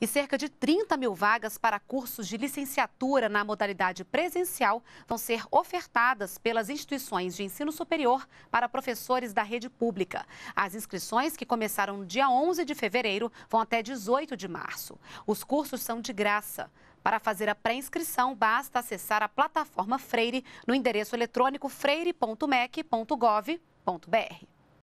e cerca de 30 mil vagas para cursos de licenciatura na modalidade presencial vão ser ofertadas pelas instituições de ensino superior para professores da rede pública. As inscrições, que começaram no dia 11 de fevereiro, vão até 18 de março. Os cursos são de graça. Para fazer a pré-inscrição, basta acessar a plataforma Freire no endereço eletrônico freire.mec.gov.br.